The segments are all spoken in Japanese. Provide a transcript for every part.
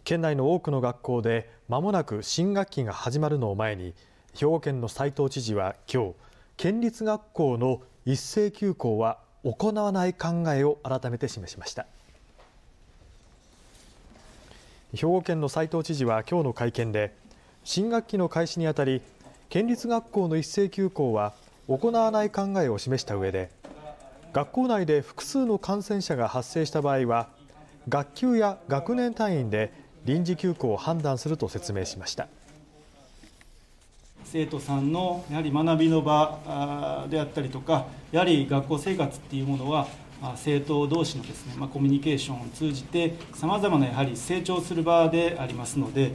県内の多くの学校でまもなく新学期が始まるのを前に兵庫県の斉藤知事は今日県立学校の一斉休校は行わない考えを改めて示しました兵庫県の斉藤知事は今日の会見で新学期の開始にあたり県立学校の一斉休校は行わない考えを示した上で学校内で複数の感染者が発生した場合は学級や学年単位で臨時休校を判断すると説明しました。生徒さんのやはり学びの場であったりとか、やはり学校生活っていうものは、生徒同士のですね、まあ、コミュニケーションを通じて、さまざまなやはり成長する場でありますので、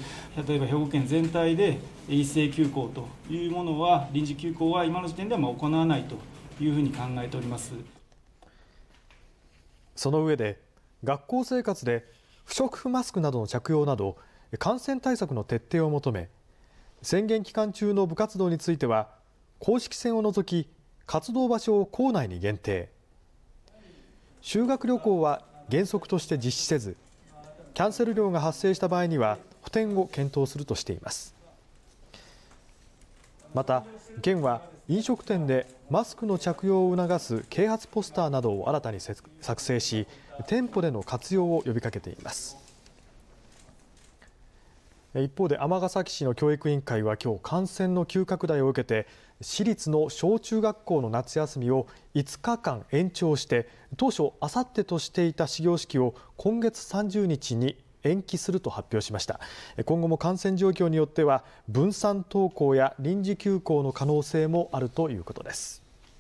例えば兵庫県全体で一斉休校というものは、臨時休校は今の時点では行わないというふうに考えておりますその上で、学校生活で不織布マスクなどの着用など感染対策の徹底を求め宣言期間中の部活動については公式戦を除き活動場所を校内に限定修学旅行は原則として実施せずキャンセル料が発生した場合には補填を検討するとしています。また、県は飲食店でマスクの着用を促す啓発ポスターなどを新たに作成し店舗での活用を呼びかけています一方で尼崎市の教育委員会は今日感染の急拡大を受けて市立の小中学校の夏休みを5日間延長して当初あさってとしていた始業式を今月30日に延期すると発表しました今後も感染状況によっては分散登校や臨時休校の可能性もあるということです